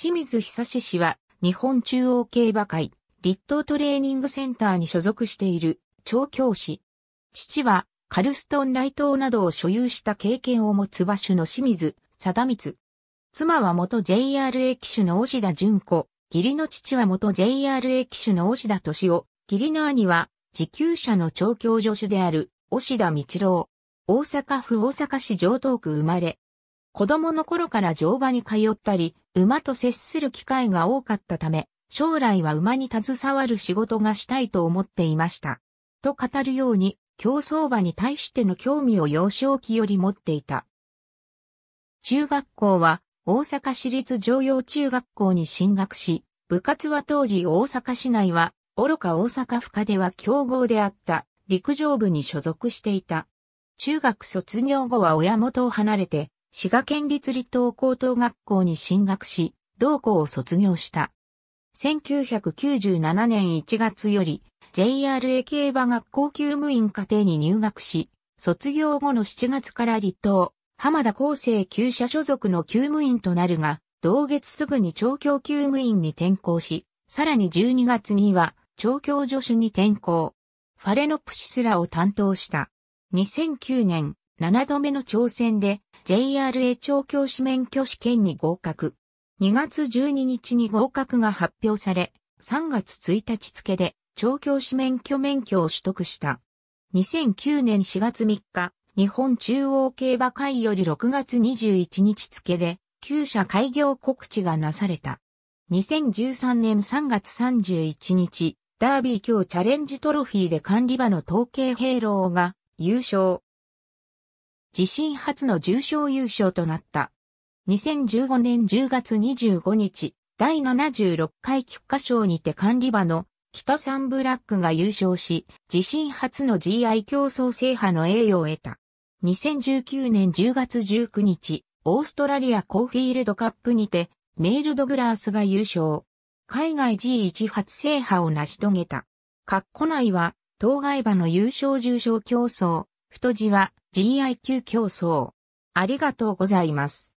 清水久志氏は、日本中央競馬会、立東トレーニングセンターに所属している、調教師。父は、カルストン内藤などを所有した経験を持つ馬主の清水、貞光。妻は元 JRA 騎手の押田淳子、義理の父は元 JRA 騎手の押田敏夫、義理の兄は、持久者の調教助手である、押田道郎。大阪府大阪市城東区生まれ。子供の頃から乗馬に通ったり、馬と接する機会が多かったため、将来は馬に携わる仕事がしたいと思っていました。と語るように、競走馬に対しての興味を幼少期より持っていた。中学校は大阪市立常陽中学校に進学し、部活は当時大阪市内は愚か大阪府下では強豪であった陸上部に所属していた。中学卒業後は親元を離れて滋賀県立離島高等学校に進学し、同校を卒業した。1997年1月より JRA 競馬学校給務員課程に入学し、卒業後の7月から離島、浜田厚生旧社所属の給務員となるが、同月すぐに調教給務員に転校し、さらに12月には調教助手に転校。ファレノプシスラを担当した。2009年、7度目の挑戦で JRA 調教師免許試験に合格。2月12日に合格が発表され、3月1日付で調教師免許免許を取得した。2009年4月3日、日本中央競馬会より6月21日付で、旧社開業告知がなされた。2013年3月31日、ダービー今日チャレンジトロフィーで管理場の統計兵ーが優勝、自身初の重賞優勝となった。2015年10月25日、第76回菊花賞にて管理場の北サンブラックが優勝し、自身初の GI 競争制覇の栄誉を得た。2019年10月19日、オーストラリアコーフィールドカップにて、メールドグラースが優勝。海外 G1 初制覇を成し遂げた。カッコ内は、当該馬の優勝重賞競争、太字は GIQ 競争。ありがとうございます。